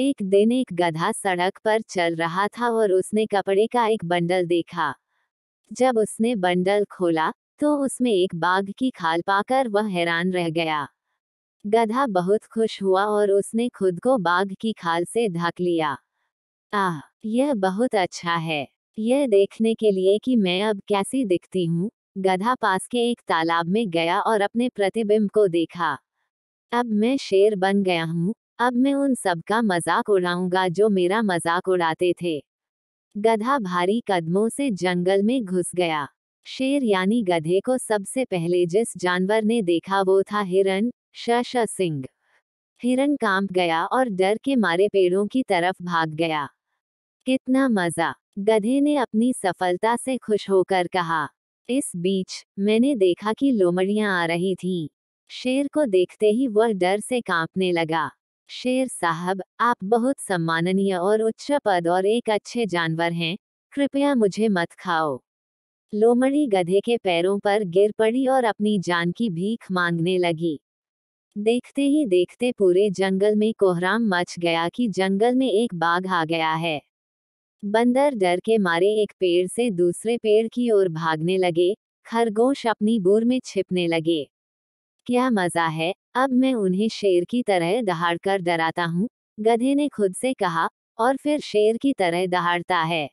एक दिन एक गधा सड़क पर चल रहा था और उसने कपड़े का एक बंडल देखा जब उसने बंडल खोला तो उसमें एक बाघ की खाल पाकर वह हैरान रह गया गधा बहुत खुश हुआ और उसने खुद को बाघ की खाल से ढक लिया आह यह बहुत अच्छा है यह देखने के लिए कि मैं अब कैसी दिखती हूँ गधा पास के एक तालाब में गया और अपने प्रतिबिंब को देखा अब मैं शेर बन गया हूँ अब मैं उन सब का मजाक उड़ाऊंगा जो मेरा मजाक उड़ाते थे गधा भारी कदमों से जंगल में घुस गया शेर यानी गधे को सबसे पहले जिस जानवर ने देखा वो था हिरन शश सिंह हिरन कांप गया और डर के मारे पेड़ों की तरफ भाग गया कितना मजा गधे ने अपनी सफलता से खुश होकर कहा इस बीच मैंने देखा कि लोमड़ियां आ रही थीं। शेर को देखते ही वह डर से कांपने लगा शेर साहब आप बहुत सम्माननीय और उच्च पद और एक अच्छे जानवर हैं कृपया मुझे मत खाओ लोमड़ी गधे के पैरों पर गिर पड़ी और अपनी जान की भीख मांगने लगी देखते ही देखते पूरे जंगल में कोहराम मच गया कि जंगल में एक बाघ आ गया है बंदर डर के मारे एक पेड़ से दूसरे पेड़ की ओर भागने लगे खरगोश अपनी बूर में छिपने लगे क्या मजा है अब मैं उन्हें शेर की तरह दहाड़ कर डराता हूँ गधे ने खुद से कहा और फिर शेर की तरह दहाड़ता है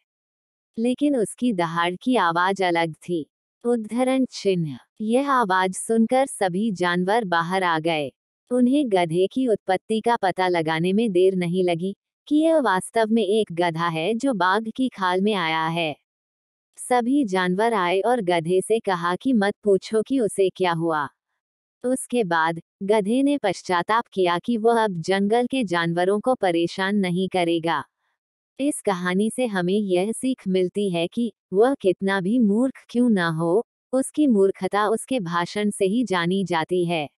लेकिन उसकी दहाड़ की आवाज अलग थी उद्धरण चिन्ह यह आवाज सुनकर सभी जानवर बाहर आ गए उन्हें गधे की उत्पत्ति का पता लगाने में देर नहीं लगी कि यह वास्तव में एक गधा है जो बाघ की खाल में आया है सभी जानवर आए और गधे से कहा कि मत पूछो कि उसे क्या हुआ उसके बाद गधे ने पश्चाताप किया कि वह अब जंगल के जानवरों को परेशान नहीं करेगा इस कहानी से हमें यह सीख मिलती है कि वह कितना भी मूर्ख क्यों ना हो उसकी मूर्खता उसके भाषण से ही जानी जाती है